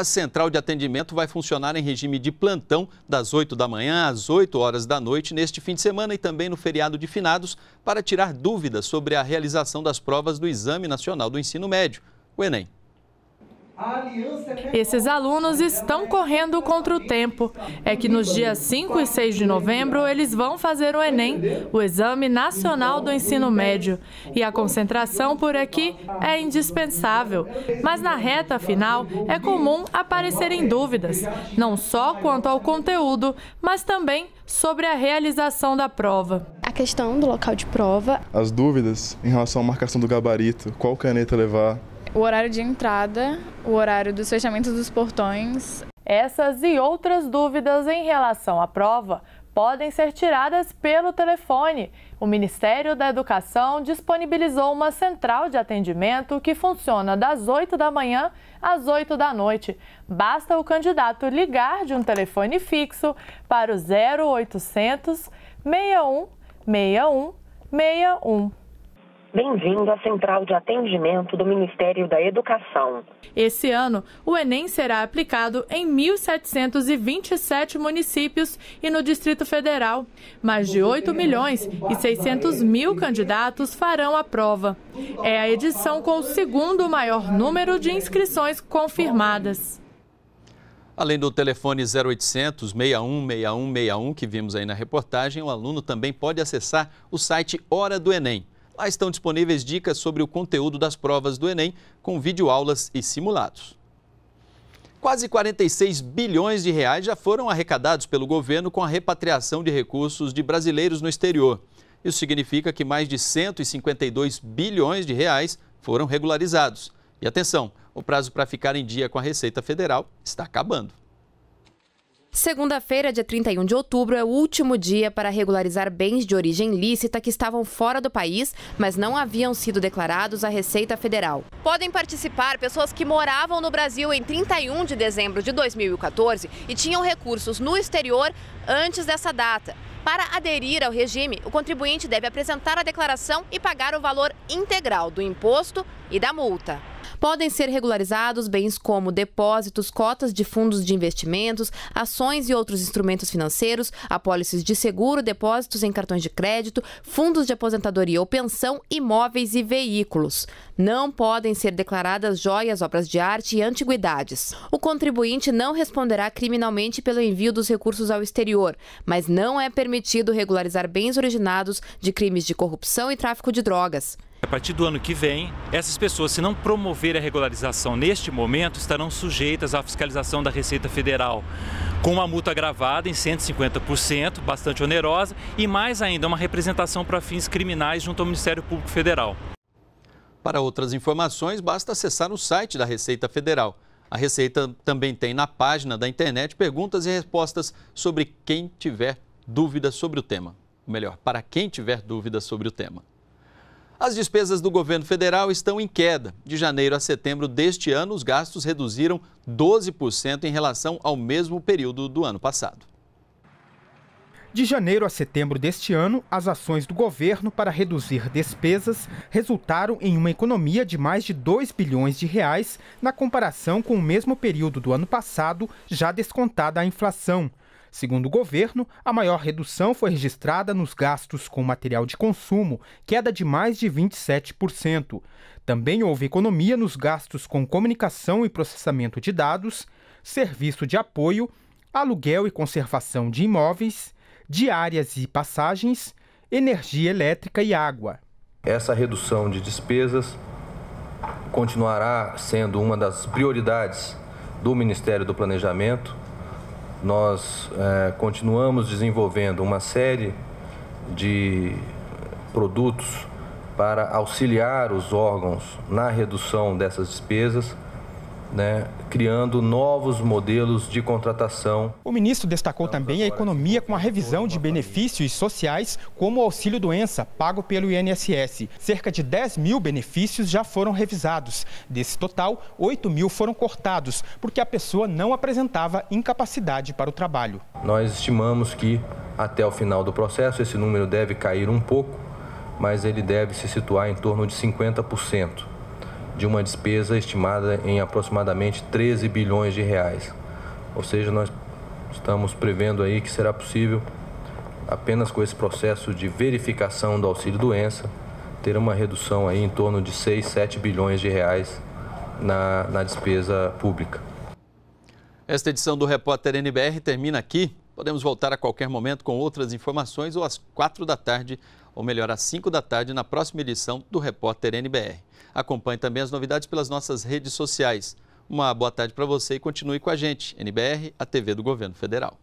A central de atendimento vai funcionar em regime de plantão das 8 da manhã às 8 horas da noite neste fim de semana e também no feriado de finados para tirar dúvidas sobre a realização das provas do Exame Nacional do Ensino Médio, o Enem. Esses alunos estão correndo contra o tempo. É que nos dias 5 e 6 de novembro eles vão fazer o Enem, o Exame Nacional do Ensino Médio. E a concentração por aqui é indispensável. Mas na reta final é comum aparecerem dúvidas, não só quanto ao conteúdo, mas também sobre a realização da prova a questão do local de prova. As dúvidas em relação à marcação do gabarito, qual caneta levar, o horário de entrada, o horário dos fechamentos dos portões. Essas e outras dúvidas em relação à prova podem ser tiradas pelo telefone. O Ministério da Educação disponibilizou uma central de atendimento que funciona das 8 da manhã às 8 da noite. Basta o candidato ligar de um telefone fixo para o 0800 61 61 61. Bem-vindo à Central de Atendimento do Ministério da Educação. Esse ano, o Enem será aplicado em 1.727 municípios e no Distrito Federal. Mais de 8 milhões e 600 mil candidatos farão a prova. É a edição com o segundo maior número de inscrições confirmadas. Além do telefone 0800 616161 que vimos aí na reportagem, o aluno também pode acessar o site Hora do Enem. Lá estão disponíveis dicas sobre o conteúdo das provas do Enem, com videoaulas e simulados. Quase 46 bilhões de reais já foram arrecadados pelo governo com a repatriação de recursos de brasileiros no exterior. Isso significa que mais de 152 bilhões de reais foram regularizados. E atenção, o prazo para ficar em dia com a Receita Federal está acabando. Segunda-feira, dia 31 de outubro, é o último dia para regularizar bens de origem lícita que estavam fora do país, mas não haviam sido declarados à Receita Federal. Podem participar pessoas que moravam no Brasil em 31 de dezembro de 2014 e tinham recursos no exterior antes dessa data. Para aderir ao regime, o contribuinte deve apresentar a declaração e pagar o valor integral do imposto e da multa. Podem ser regularizados bens como depósitos, cotas de fundos de investimentos, ações e outros instrumentos financeiros, apólices de seguro, depósitos em cartões de crédito, fundos de aposentadoria ou pensão, imóveis e veículos. Não podem ser declaradas joias, obras de arte e antiguidades. O contribuinte não responderá criminalmente pelo envio dos recursos ao exterior, mas não é permitido regularizar bens originados de crimes de corrupção e tráfico de drogas. A partir do ano que vem, essas pessoas, se não promover a regularização neste momento, estarão sujeitas à fiscalização da Receita Federal, com uma multa gravada em 150%, bastante onerosa, e mais ainda uma representação para fins criminais junto ao Ministério Público Federal. Para outras informações, basta acessar o site da Receita Federal. A Receita também tem na página da internet perguntas e respostas sobre quem tiver dúvidas sobre o tema. Ou melhor, para quem tiver dúvidas sobre o tema. As despesas do governo federal estão em queda. De janeiro a setembro deste ano, os gastos reduziram 12% em relação ao mesmo período do ano passado. De janeiro a setembro deste ano, as ações do governo para reduzir despesas resultaram em uma economia de mais de 2 bilhões de reais na comparação com o mesmo período do ano passado, já descontada a inflação. Segundo o governo, a maior redução foi registrada nos gastos com material de consumo, queda de mais de 27%. Também houve economia nos gastos com comunicação e processamento de dados, serviço de apoio, aluguel e conservação de imóveis, diárias e passagens, energia elétrica e água. Essa redução de despesas continuará sendo uma das prioridades do Ministério do Planejamento nós é, continuamos desenvolvendo uma série de produtos para auxiliar os órgãos na redução dessas despesas né, criando novos modelos de contratação. O ministro destacou também a é economia com a revisão de benefícios sociais, como o auxílio doença pago pelo INSS. Cerca de 10 mil benefícios já foram revisados. Desse total, 8 mil foram cortados, porque a pessoa não apresentava incapacidade para o trabalho. Nós estimamos que até o final do processo esse número deve cair um pouco, mas ele deve se situar em torno de 50% de uma despesa estimada em aproximadamente 13 bilhões de reais. Ou seja, nós estamos prevendo aí que será possível apenas com esse processo de verificação do auxílio doença ter uma redução aí em torno de 6, 7 bilhões de reais na, na despesa pública. Esta edição do Repórter NBR termina aqui. Podemos voltar a qualquer momento com outras informações ou às quatro da tarde ou melhor, às 5 da tarde, na próxima edição do Repórter NBR. Acompanhe também as novidades pelas nossas redes sociais. Uma boa tarde para você e continue com a gente. NBR, a TV do Governo Federal.